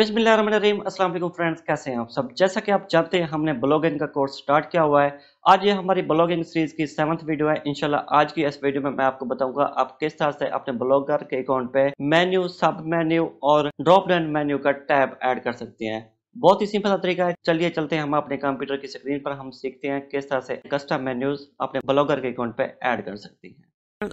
अस्सलाम वालेकुम फ्रेंड्स कैसे हैं आप सब जैसा कि आप जानते हैं हमने ब्लॉगिंग का कोर्स स्टार्ट किया हुआ है आज ये हमारी ब्लॉगिंग सीरीज की सेवंथ वीडियो है इंशाल्लाह आज की इस वीडियो में मैं आपको बताऊंगा आप किस तरह से अपने ब्लॉगर के अकाउंट पे मेन्यू सब मेन्यू और ड्रॉप डाउन मेन्यू का टैब एड कर सकते हैं बहुत ही सिंपल तरीका है चलिए चलते हैं हम अपने कंप्यूटर की स्क्रीन पर हम सीखते हैं किस तरह से कस्टम मेन्यूज अपने ब्लॉगर के अकाउंट पे ऐड कर सकते हैं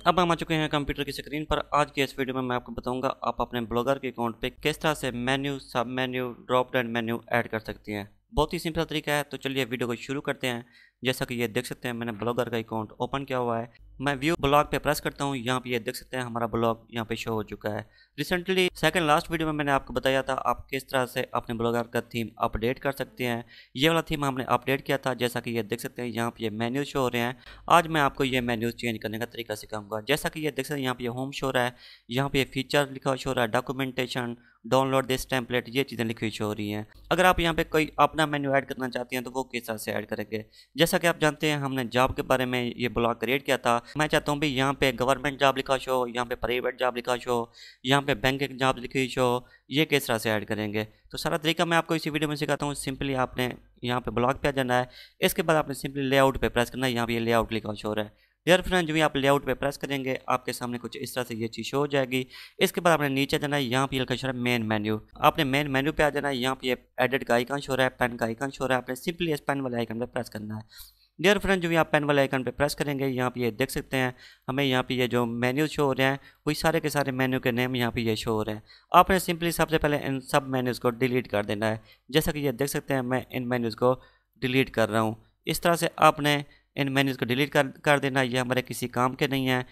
अब हम आ चुके हैं कंप्यूटर की स्क्रीन पर आज के इस वीडियो में मैं आपको बताऊंगा आप अपने ब्लॉगर के अकाउंट पे किस तरह से menu sub menu drop down menu add कर सकती हैं बहुत ही सिंपल तरीका है तो चलिए वीडियो को शुरू करते हैं जैसा कि ये देख सकते हैं मैंने ब्लॉगर का अकाउंट ओपन किया हुआ है मैं व्यू ब्लॉग पे प्रेस करता हूँ यहाँ पे ये देख सकते हैं हमारा ब्लॉग यहाँ पे शो हो चुका है रिसेंटली सेकंड लास्ट वीडियो में मैंने आपको बताया था आप किस तरह से अपने ब्लॉगर का थीम अपडेट कर सकते हैं ये वाला थीम हमने अपडेट किया था जैसा कि ये देख सकते हैं यहाँ पे ये मेन्यूज शो हो रहे हैं आज मैं आपको ये मेन्यूज चेंज करने का तरीका सिखाऊंगा जैसा कि ये देख सकते हैं यहाँ पे होम शो हो रहा है यहाँ पे फीचर लिखा शो रहा है डॉक्यूमेंटेशन डाउनलोड दिस टेम्पलेट ये चीज़ें लिखी हुई हो रही हैं अगर आप यहाँ पे कोई अपना मेन्यू ऐड करना चाहते हैं तो वो किस तरह से ऐड करेंगे जैसा कि आप जानते हैं हमने जॉब के बारे में ये ब्लॉग क्रिएट किया था मैं चाहता हूँ भाई यहाँ पे गवर्नमेंट जॉब लिखा शो यहाँ पे प्राइवेट जॉब लिखा शो यहाँ पे बैंक जॉब लिखी शो ये किस तरह से ऐड करेंगे तो सारा तरीका मैं आपको इसी वीडियो में सिखाता हूँ सिंपली आपने यहाँ पे ब्लॉग पे आ जाना है इसके बाद आपने सिंपली लेआउट पे प्रेस करना है यहाँ पे लेआउट लिखा शोर रहा है यार फ्रेंड जो भी आप लेआउट पे प्रेस करेंगे आपके सामने कुछ इस तरह से ये चीज़ हो जाएगी इसके बाद आपने नीचे जाना है यहाँ पे लिखा शो रहा है मेन मेन्यू आपने मेन मेन्यू पे आ जाना है यहाँ पे एडिट का आइकन शो रहा है पेन का आइकन शो रहा है आपने सिंपली इस पेन वाले आइकन पर प्रेस करना है डियर फ्रेंड जो आप पेन वाले आइकन पर प्रेस करेंगे यहाँ पे ये देख सकते हैं हमें यहाँ पे ये जो मेन्यू शो हो रहे हैं वही सारे के सारे मेन्यू के नेम यहाँ पे ये शो हो रहे हैं आपने सिंपली सबसे पहले इन सब मेन्यूज़ को डिलीट कर देना है जैसा कि ये देख सकते हैं मैं इन मेन्यूज़ को डिलीट कर रहा हूँ इस तरह से आपने इन मेन्यूज़ को डिलीट कर कर देना ये हमारे किसी काम के नहीं हैं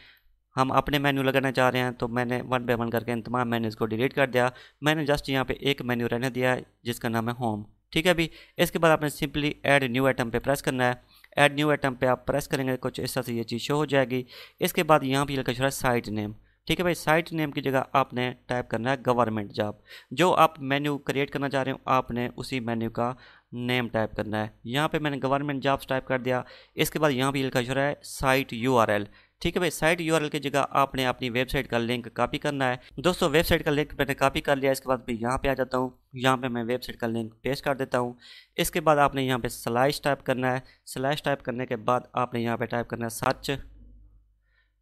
हम अपने मेन्यू लगाना चाह रहे हैं तो मैंने वन बाई वन करके इन तमाम मेन्यूज़ को डिलीट कर दिया मैंने जस्ट यहाँ पे एक मेन्यू रहने दिया जिसका नाम है होम ठीक है अभी इसके बाद आपने सिंपली ऐड न्यू आइटम पे प्रेस करना है ऐड न्यू आइटम पे आप प्रेस करेंगे कुछ इस तरह से ये चीज़ शो हो जाएगी इसके बाद यहाँ पर लिखा छोड़ा है साइट नेम ठीक है भाई साइट नेम की जगह आपने टाइप करना है गवर्नमेंट जॉब जो आप मेन्यू क्रिएट करना चाह रहे हो आपने उसी मेन्यू का नेम टाइप करना है यहाँ पे मैंने गवर्नमेंट जॉब्स टाइप कर दिया इसके बाद यहाँ पे लिखा हो रहा है साइट यूआरएल ठीक है भाई साइट यू की जगह आपने अपनी वेबसाइट का लिंक कॉपी करना है दोस्तों वेबसाइट का लिंक मैंने कॉपी कर लिया इसके बाद भी यहाँ पे आ जाता हूँ यहाँ पे मैं वेबसाइट का लिंक पेस्ट कर देता हूँ इसके बाद आपने यहाँ पे स्लाइस टाइप करना है स्लैश टाइप करने के बाद आपने यहाँ पे टाइप करना है सर्च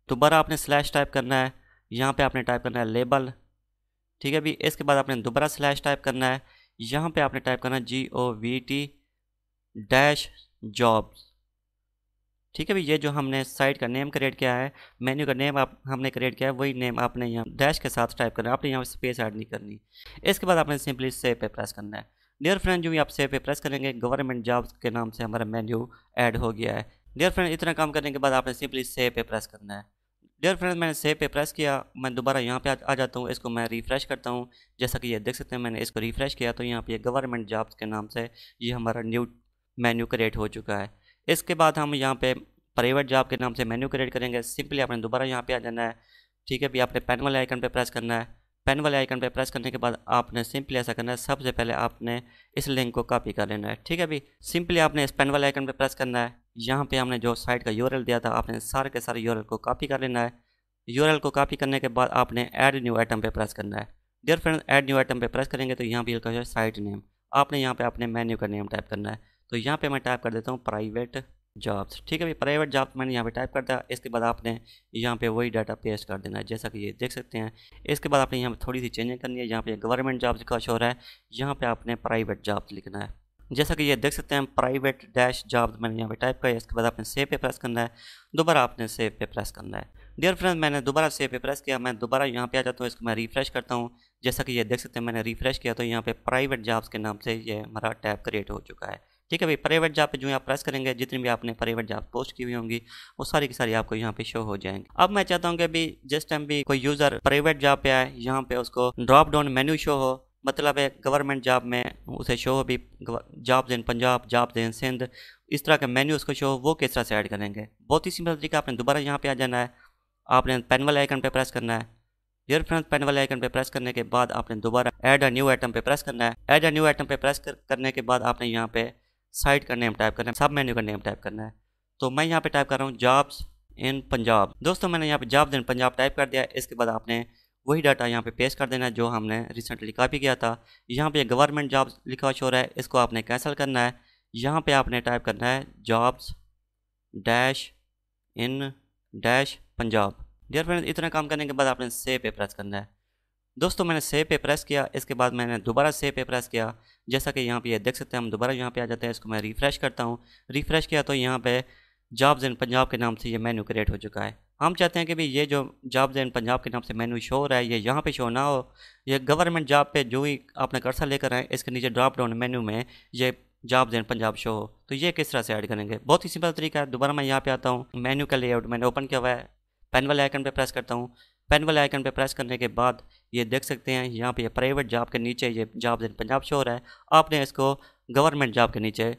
दोबारा आपने स्लैश टाइप करना है यहाँ पे आपने टाइप करना है लेबल ठीक है भाई इसके बाद आपने दोबारा स्लैश टाइप करना है यहाँ पे आपने टाइप करना G O V T dash jobs ठीक है भाई ये जो हमने साइट का नेम क्रिएट किया है मेन्यू का नेम आप हमने क्रिएट किया है वही नेम आपने यहाँ डैश के साथ टाइप करना है आपने यहाँ स्पेस ऐड नहीं करनी इसके बाद आपने सिंपली सेव पे प्रेस करना है डियर फ्रेंड जो भी आप सेव पे प्रेस करेंगे गवर्नमेंट जॉब्स के नाम से हमारा मेन्यू ऐड हो गया है डियर फ्रेंड इतना काम करने के बाद आपने सिंपली सेव पे प्रेस करना है डियर फ्रेंड मैंने सेव पे प्रेस किया मैं दोबारा यहाँ पे आ, आ जाता हूँ इसको मैं रिफ़्रेश करता हूँ जैसा कि ये देख सकते हैं मैंने इसको रिफ़्रेश किया तो यहाँ पे गवर्नमेंट जॉब्स के नाम से ये हमारा न्यू मेन्यू क्रिएट हो चुका है इसके बाद हम यहाँ पे प्राइवेट जॉब के नाम से मेन्यू क्रिएट करेंगे सिंपली आपने दोबारा यहाँ पर आ जाना है ठीक है भी आपने पेन वाले आइकन पर प्रेस करना है पेन वाले आइकन पर प्रेस करने के बाद आपने सिंपली ऐसा करना है सबसे पहले आपने इस लिंक को कॉपी कर लेना है ठीक है भी सिंपली आपने इस पेन वाले आइकन पर प्रेस करना है यहाँ पे हमने जो साइट का यूआरएल दिया था आपने सारे के सारे यूआरएल को कॉपी कर लेना है यूआरएल को कॉपी करने के बाद आपने ऐड न्यू आइटम पे प्रेस करना है dear friend add new item पे प्रेस करेंगे तो यहाँ पे लिखा है साइट नेम आपने यहाँ पे अपने मेन्यू का नेम टाइप करना है तो यहाँ पर मैं टाइप कर देता हूँ प्राइवेट जॉब्स ठीक है भाई प्राइवेट जॉब मैंने यहाँ पर टाइप कर दिया इसके बाद आपने यहाँ पर वही डाटा पेस्ट कर देना है जैसा कि ये देख सकते हैं इसके बाद आपने यहाँ पर थोड़ी सी चेंजिंग करनी है यहाँ पर गवर्नमेंट जॉब्स का हो रहा है यहाँ पर आपने प्राइवेट जॉब्स लिखना है जैसा कि ये देख सकते हैं प्राइवेट डैश जॉब मैंने यहाँ पे टाइप किया इसके बाद आपने सेव पे प्रेस करना है दोबारा आपने सेव पे प्रेस करना है डियर फ्रेंड मैंने दोबारा सेव पे प्रेस किया मैं दोबारा यहाँ पे आ जाता हूँ इसको मैं रिफ्रेश करता हूँ जैसा कि ये देख सकते हैं मैंने रिफ्रेश किया तो यहाँ पे प्राइवेट जॉब्स के नाम से ये हमारा टैब क्रिएट हो चुका है ठीक है भाई प्राइवेट जॉब पे जो आप प्रेस करेंगे जितनी भी आपने प्राइवेट जॉब पोस्ट की हुई होंगी वो सारी की सारी आपको यहाँ पे शो हो जाएंगे अब मैं चाहता हूँ कि अभी जिस टाइम भी कोई यूज़र प्राइवेट जॉब पे आए यहाँ पे उसको ड्रॉप डाउन मेन्यू शो हो मतलब है गवर्नमेंट जॉब में उसे शो भी jobs in Punjab jobs in Sindh इस तरह के मेन्यू उसको शो वो किस तरह से ऐड करेंगे बहुत ही सिंपल तरीका आपने दोबारा यहाँ पे आ जाना है आपने पेन वाले आइकन पे प्रेस करना है डियर फ्रेंड पेन वाले आइकन पे प्रेस करने के बाद आपने दोबारा ऐड अ न्यू आइटम पे प्रेस करना है ऐड अ न्यू आइटम पे प्रेस कर, करने के बाद आपने यहाँ पे साइट का नेम टाइप करना है सब मेन्यू का नेम टाइप करना है तो मैं यहाँ पे टाइप कर रहा हूँ जॉब्स इन पंजाब दोस्तों मैंने यहाँ पे जॉब्स इन पंजाब टाइप कर दिया इसके बाद आपने वही डाटा यहाँ पे पेश कर देना है जो हमने रिसेंटली कॉपी किया था यहाँ पे गवर्नमेंट जॉब्स लिखा शोर है इसको आपने कैंसिल करना है यहाँ पे आपने टाइप करना है jobs dash in dash Punjab dear friends इतना काम करने के बाद आपने सेव पे प्रेस करना है दोस्तों मैंने सेव पे प्रेस किया इसके बाद मैंने दोबारा सेव पे प्रेस किया जैसा कि यहाँ पर यह देख सकते हैं हम दोबारा यहाँ पर आ जाते हैं इसको मैं रिफ़्रेश करता हूँ रिफ़्रेश किया तो यहाँ पर जॉब्स इन पंजाब के नाम से ये मेन्यू क्रिएट हो चुका है हम चाहते हैं कि भाई ये जो जॉब्स इन पंजाब के नाम से मेन्यू शो हो रहा है ये यहाँ पे शो ना हो ये गवर्नमेंट जॉब पे जो ही आपने कर्सा लेकर आए इसके नीचे ड्रॉप डाउन मेन्यू में ये जॉब इन पंजाब शो हो तो ये किस तरह से ऐड करेंगे बहुत ही सिंपल तरीका है दोबारा मैं यहाँ पे आता हूँ मेन्यू का लेआउट मैंने ओपन किया हुआ है पेन वाले आइकन पर प्रेस करता हूँ पेन वाले आइकन पर प्रेस करने के बाद ये देख सकते हैं यहाँ पर ये प्राइवेट जॉब के नीचे ये जॉब इन पंजाब शो हो रहा है आपने इसको गवर्नमेंट जॉब के नीचे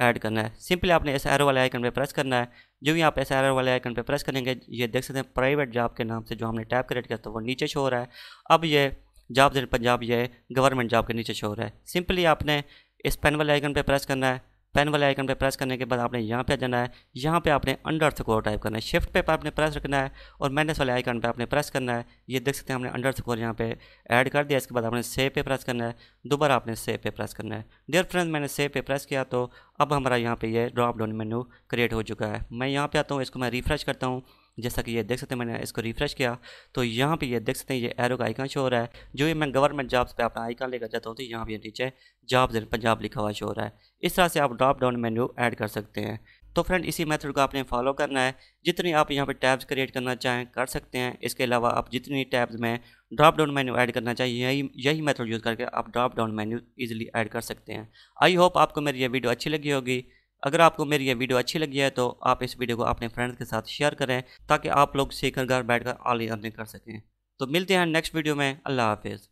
ऐड करना है सिंपली आपने एस आर वाले आइकन पे प्रेस करना है जो भी आप एस आर वाले आइकन पे प्रेस करेंगे ये देख सकते हैं प्राइवेट जॉब के नाम से जो हमने टैप क्रिएट किया था वो नीचे शो हो रहा है अब ये जॉब पंजाब ये गवर्नमेंट जॉब के नीचे शो हो रहा है सिंपली आपने इस पेन वाले आइकन पे प्रेस करना है पेन वाले आइकन पर प्रेस करने के बाद आपने यहाँ पे जाना है यहाँ पे आपने अंडर स्कोर टाइप करना है शिफ्ट पे पर आपने प्रेस रखना है और माइनस वाले आइकन पे आपने प्रेस करना है ये देख सकते हैं हमने अंडर स्कोर यहाँ पे ऐड कर दिया इसके बाद आपने सेव पे प्रेस करना है दोबारा आपने सेव पे प्रेस करना है डियर फ्रेंड मैंने सेव पे प्रेस किया तो अब हमारा यहाँ पर यह ड्रॉप डाउन मेन्यू क्रिएट हो चुका है मैं यहाँ पर आता हूँ इसको मैं रिफ्रेश करता हूँ जैसा कि ये देख सकते हैं मैंने इसको रिफ्रेश किया तो यहाँ पे ये देख सकते हैं ये एरो का आइकन शो हो रहा है जो ये मैं गवर्नमेंट जॉब्स पे अपना आइकन लेकर जाता हूँ तो यहाँ पे नीचे जॉब्स इन पंजाब लिखा हुआ शो हो रहा है इस तरह से आप ड्रॉप डाउन मेन्यू ऐड कर सकते हैं तो फ्रेंड इसी मेथड को आपने फॉलो करना है जितनी आप यहाँ पर टैब्स क्रिएट करना चाहें कर सकते हैं इसके अलावा आप जितनी टैब्स में ड्रॉप डाउन मेन्यू ऐड करना चाहिए यही यही मेथड यूज़ करके आप drop down menu easily add कर सकते हैं आई होप आपको मेरी ये वीडियो अच्छी लगी होगी अगर आपको मेरी ये वीडियो अच्छी लगी है तो आप इस वीडियो को अपने फ्रेंड्स के साथ शेयर करें ताकि आप लोग सीखकर घर बैठकर आली अर्निंग कर सकें तो मिलते हैं नेक्स्ट वीडियो में अल्लाह हाफिज़